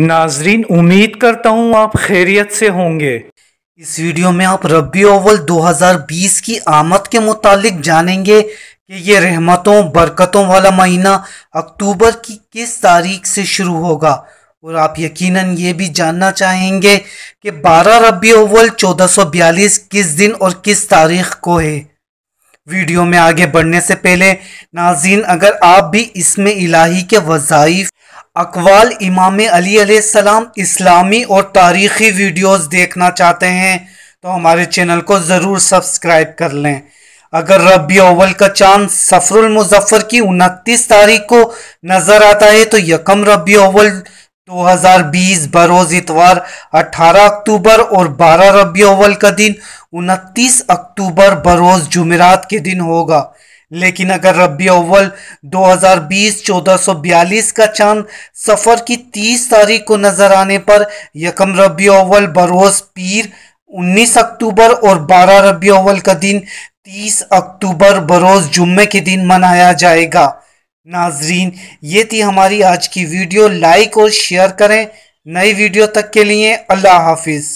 नाजरीन उम्मीद करता हूँ आप खैरियत से होंगे इस वीडियो में आप रबी अव्वल 2020 की आमद के मुतालिक जानेंगे कि ये रहमतों बरकतों वाला महीना अक्टूबर की किस तारीख से शुरू होगा और आप यकीनन ये भी जानना चाहेंगे कि 12 रबी सौ 1442 किस दिन और किस तारीख को है वीडियो में आगे बढ़ने से पहले नाजीन अगर आप भी इसमें इलाही के वज़ाइफ अकवाल इमाम अली सलाम इस्लामी और तारीख़ी वीडियोस देखना चाहते हैं तो हमारे चैनल को ज़रूर सब्सक्राइब कर लें अगर रबी अव्वल का चांद सफरुल मुजफ्फर की उनतीस तारीख को नज़र आता है तो यकम रबी अव्वल 2020 बरोज़ इतवार 18 अक्टूबर और 12 रबी अव्वल का दिन 29 अक्टूबर बरोज़ जुमेरात के दिन होगा लेकिन अगर रबी अव्वल 2020 1442 का चांद सफ़र की 30 तारीख को नज़र आने पर यकम रबी अव्वल बरोज पीर 19 अक्टूबर और 12 रबी अव्वल का दिन 30 अक्टूबर बरोज जुम्मे के दिन मनाया जाएगा नाजरीन ये थी हमारी आज की वीडियो लाइक और शेयर करें नई वीडियो तक के लिए अल्लाह हाफिज़